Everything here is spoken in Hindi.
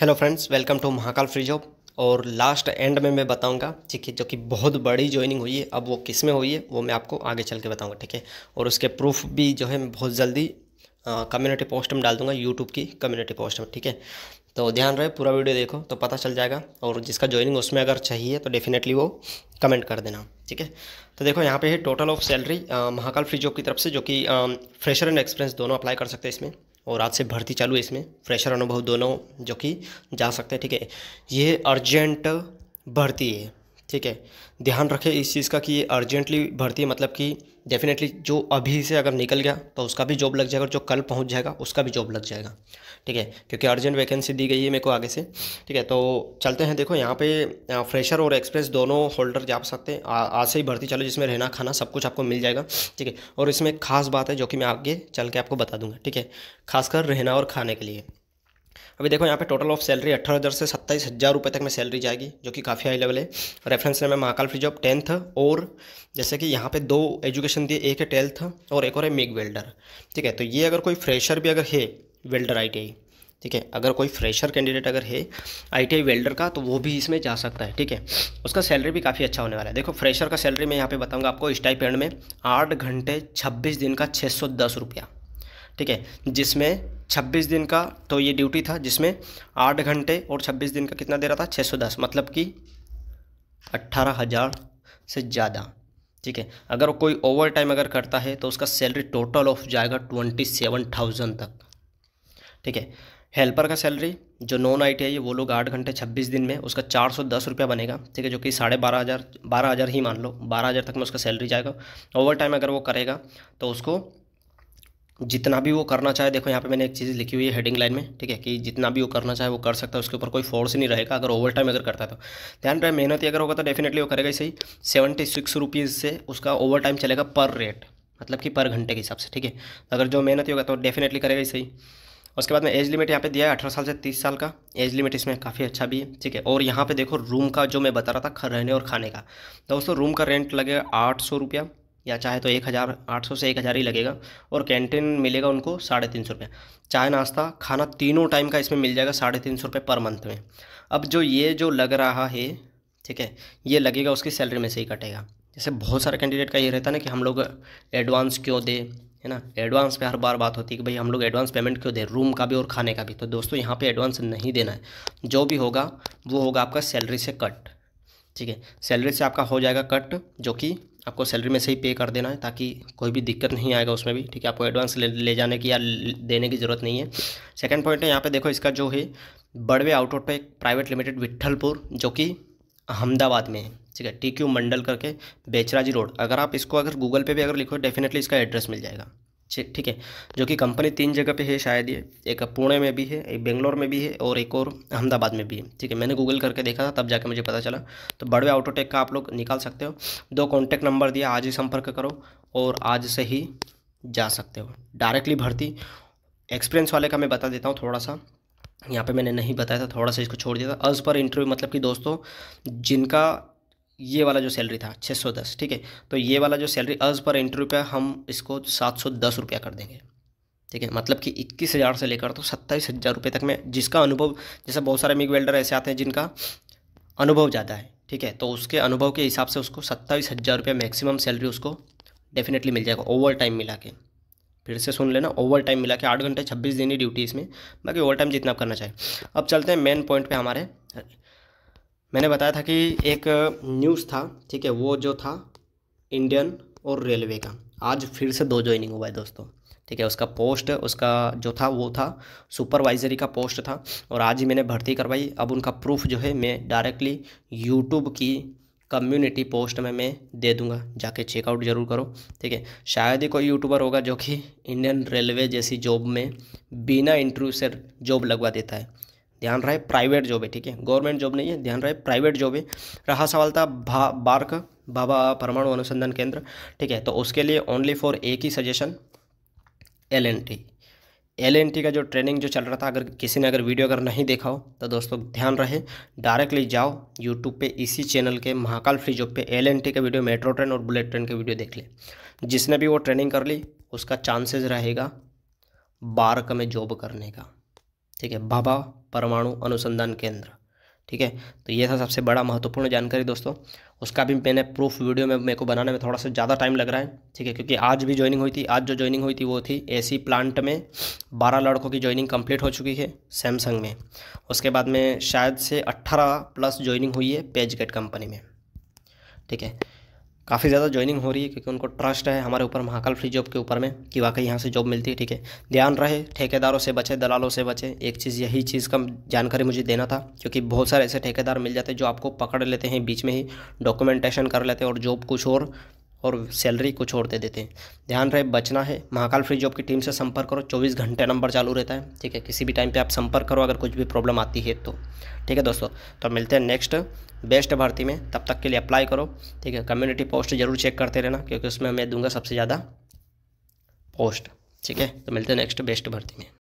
hello friends welcome to Mahakal free job और लास्ट एंड में मैं बताऊंगा ठीक है जो कि बहुत बड़ी ज्वाइनिंग हुई है अब वो किस में हुई है वो मैं आपको आगे चल के बताऊँगा ठीक है और उसके प्रूफ भी जो है मैं बहुत जल्दी कम्युनिटी पोस्ट में डाल दूंगा यूट्यूब की कम्युनिटी पोस्ट में ठीक है तो ध्यान रहे पूरा वीडियो देखो तो पता चल जाएगा और जिसका ज्वाइनिंग उसमें अगर चाहिए तो डेफिनेटली वो कमेंट कर देना ठीक है तो देखो यहाँ पे है total of salary Mahakal free job की तरफ से जो कि फ्रेशर एंड एक्सपीरियंस दोनों अप्लाई कर सकते हैं इसमें और आज से भर्ती चालू है इसमें फ्रेशर अनुभव दोनों जो कि जा सकते हैं ठीक है ये अर्जेंट भर्ती है ठीक है ध्यान रखें इस चीज़ का कि ये अर्जेंटली भर्ती है मतलब कि डेफिनेटली जो अभी से अगर निकल गया तो उसका भी जॉब लग जाएगा और जो कल पहुंच जाएगा उसका भी जॉब लग जाएगा ठीक है क्योंकि अर्जेंट वैकेंसी दी गई है मेरे को आगे से ठीक है तो चलते हैं देखो यहाँ पे फ्रेशर और एक्सप्रेस दोनों होल्डर जा सकते हैं आज से ही भर्ती चलो जिसमें रहना खाना सब कुछ आपको मिल जाएगा ठीक है और इसमें खास बात है जो कि मैं आगे चल के आपको बता दूंगा ठीक है खासकर रहना और खाने के लिए अभी देखो यहाँ पे टोटल ऑफ सैलरी अठारह हज़ार से सत्ताईस हज़ार रुपये तक में सैलरी जाएगी जो कि काफ़ी हाई लेवल है रेफरेंस में महाकाल फ्री जॉब टेंथ और जैसे कि यहाँ पे दो एजुकेशन दिए एक है टेल्थ और एक और है मिग वेल्डर ठीक है तो ये अगर कोई फ्रेशर भी अगर है वेल्डर आई ठीक है अगर कोई फ्रेशर कैंडिडेट अगर है आई वेल्डर का तो वो भी इसमें जा सकता है ठीक है उसका सैलरी भी काफ़ी अच्छा होने वाला है देखो फ्रेशर का सैलरी मैं यहाँ पे बताऊँगा आपको स्टाइपेंड में आठ घंटे छब्बीस दिन का छः सौ दस रुपया ठीक है जिसमें 26 दिन का तो ये ड्यूटी था जिसमें आठ घंटे और 26 दिन का कितना दे रहा था 610 मतलब कि अट्ठारह हज़ार से ज़्यादा ठीक है अगर कोई ओवर टाइम अगर करता है तो उसका सैलरी टोटल ऑफ जाएगा ट्वेंटी सेवन थाउजेंड तक ठीक है हेल्पर का सैलरी जो नॉन आई टी आई है वो लोग आठ घंटे छब्बीस दिन में उसका चार सौ दस रुपया बनेगा ठीक है जो कि साढ़े बारह हज़ार बारह हज़ार ही मान लो बारह हज़ार तक में उसका सैलरी जाएगा ओवर टाइम अगर वो करेगा तो उसको जितना भी वो करना चाहे देखो यहाँ पे मैंने एक चीज़ लिखी हुई है हेडिंग लाइन में ठीक है कि जितना भी वो करना चाहे वो कर सकता है उसके ऊपर कोई फोर्स नहीं रहेगा अगर ओवर टाइम अगर करता है तो ध्यान रहे मेहनत ही अगर होगा तो डेफिनेटली वो करेगा ही सही सेवेंटी सिक्स रुपीज़ से उसका ओवर टाइम चलेगा पर रेट मतलब कि पर घंटे के हिसाब से ठीक है अगर जो मेहनत होगा तो डेफिनेटली करेगा ही सही उसके बाद में एज लिमिट यहाँ पे दिया है अठारह साल से तीस साल का एज लिमिट इसमें काफ़ी अच्छा भी है ठीक है और यहाँ पे देखो रूम का जो मैं बता रहा था रहने और खाने का दोस्तों रूम का रेंट लगेगा आठ सौ रुपया या चाहे तो एक हज़ार आठ सौ से एक हज़ार ही लगेगा और कैंटीन मिलेगा उनको साढ़े तीन सौ रुपये चाय नाश्ता खाना तीनों टाइम का इसमें मिल जाएगा साढ़े तीन सौ रुपये पर मंथ में अब जो ये जो लग रहा है ठीक है ये लगेगा उसकी सैलरी में से ही कटेगा जैसे बहुत सारे कैंडिडेट का ये रहता है ना कि हम लोग एडवांस क्यों दे है ना एडवांस पे हर बार बात होती है कि भाई हम लोग एडवांस पेमेंट क्यों दें रूम का भी और खाने का भी तो दोस्तों यहाँ पे एडवांस नहीं देना है जो भी होगा वो होगा आपका सैलरी से कट ठीक है सैलरी से आपका हो जाएगा कट जो कि आपको सैलरी में से ही पे कर देना है ताकि कोई भी दिक्कत नहीं आएगा उसमें भी ठीक है आपको एडवांस ले, ले जाने की या देने की ज़रूरत नहीं है सेकंड पॉइंट है यहाँ पे देखो इसका जो है बड़वे आउटरोड पर एक प्राइवेट लिमिटेड विट्ठलपुर जो कि अहमदाबाद में है ठीक है टी क्यू मंडल करके बेचराजी रोड अगर आप इसको अगर गूगल पे भी अगर लिखो डेफिनेटली इसका एड्रेस मिल जाएगा ठीक है जो कि कंपनी तीन जगह पे है शायद ये एक पुणे में भी है एक बेंगलोर में भी है और एक और अहमदाबाद में भी है ठीक है मैंने गूगल करके देखा था तब जाके मुझे पता चला तो बड़वे ऑटोटेक का आप लोग निकाल सकते हो दो कॉन्टैक्ट नंबर दिया आज ही संपर्क करो और आज से ही जा सकते हो डायरेक्टली भर्ती एक्सपीरियंस वाले का मैं बता देता हूँ थोड़ा सा यहाँ पे मैंने नहीं बताया था थोड़ा सा इसको छोड़ दिया था अर्ज पर इंटरव्यू मतलब कि दोस्तों जिनका ये वाला जो सैलरी था 610 ठीक है तो ये वाला जो सैलरी अर्ज पर इंटरव्यू पे हम इसको सात सौ दस रुपया कर देंगे ठीक है मतलब कि इक्कीस हज़ार से लेकर तो सत्ताईस हज़ार रुपये तक में जिसका अनुभव जैसे बहुत सारे मिग वेल्डर ऐसे आते हैं जिनका अनुभव ज़्यादा है ठीक है तो उसके अनुभव के हिसाब से उसको सत्ताईस हज़ार रुपये मैक्सिमम सैलरी उसको डेफिनेटली मिल जाएगा ओवर टाइम मिला के फिर से सुन लेना ओवर टाइम मिला के आठ घंटे छब्बीस दिन ही ड्यूटी इसमें बाकी ओवर टाइम जितना आप करना चाहिए अब चलते हैं मेन पॉइंट पे हमारे मैंने बताया था कि एक न्यूज़ था ठीक है वो जो था इंडियन और रेलवे का आज फिर से दो ज्वाइनिंग हुआ है दोस्तों ठीक है उसका पोस्ट उसका जो था वो था सुपरवाइजरी का पोस्ट था और आज ही मैंने भर्ती करवाई अब उनका प्रूफ जो है मैं डायरेक्टली यूट्यूब की कम्युनिटी पोस्ट में मैं दे दूंगा जाके चेकआउट जरूर करो ठीक है शायद ही कोई यूट्यूबर होगा जो कि इंडियन रेलवे जैसी जॉब में बिना इंटरव्यू से जॉब लगवा देता है ध्यान रहे प्राइवेट जॉब है ठीक है गवर्नमेंट जॉब नहीं है ध्यान रहे प्राइवेट जॉब है रहा सवाल था भा बार्क बाबा परमाणु अनुसंधान केंद्र ठीक है तो उसके लिए ओनली फॉर एक ही suggestion L N T L N T का जो ट्रेनिंग जो चल रहा था अगर किसी ने अगर वीडियो अगर नहीं देखा हो तो दोस्तों ध्यान रहे डायरेक्टली जाओ यूट्यूब पे इसी चैनल के महाकाल फ्री जॉब पे एल एन टी का वीडियो मेट्रो ट्रेन और बुलेट ट्रेन के वीडियो देख ले जिसने भी वो ट्रेनिंग कर ली उसका चांसेस रहेगा बार्क में जॉब करने का ठीक है बाबा परमाणु अनुसंधान केंद्र ठीक है तो ये था सबसे बड़ा महत्वपूर्ण जानकारी दोस्तों उसका भी मैंने प्रूफ वीडियो में मेरे को बनाने में थोड़ा सा ज़्यादा टाइम लग रहा है ठीक है क्योंकि आज भी ज्वाइनिंग हुई थी आज जो ज्वाइनिंग हुई थी वो थी एसी प्लांट में बारह लड़कों की ज्वाइनिंग कंप्लीट हो चुकी है सैमसंग में उसके बाद में शायद से अट्ठारह प्लस ज्वाइनिंग हुई है पेज कंपनी में ठीक है काफ़ी ज़्यादा ज्वाइनिंग हो रही है क्योंकि उनको ट्रस्ट है हमारे ऊपर महाकाल फ्री जॉब के ऊपर में कि वाकई यहाँ से जॉब मिलती है ठीक है ध्यान रहे ठेकेदारों से बचे दलालों से बचे एक चीज़ यही चीज़ का जानकारी मुझे देना था क्योंकि बहुत सारे ऐसे ठेकेदार मिल जाते हैं जो आपको पकड़ लेते हैं बीच में ही डॉक्यूमेंटेशन कर लेते हैं और जॉब कुछ और और सैलरी कुछ और दे देते हैं ध्यान रहे बचना है महाकाल फ्री जॉब की टीम से संपर्क करो चौबीस घंटे नंबर चालू रहता है ठीक है किसी भी टाइम पे आप संपर्क करो अगर कुछ भी प्रॉब्लम आती है तो ठीक है दोस्तों तो मिलते हैं नेक्स्ट बेस्ट भर्ती में तब तक के लिए अप्लाई करो ठीक है कम्युनिटी पोस्ट जरूर चेक करते रहना क्योंकि उसमें मैं दूंगा सबसे ज़्यादा पोस्ट ठीक है तो मिलते हैं नेक्स्ट बेस्ट भर्ती में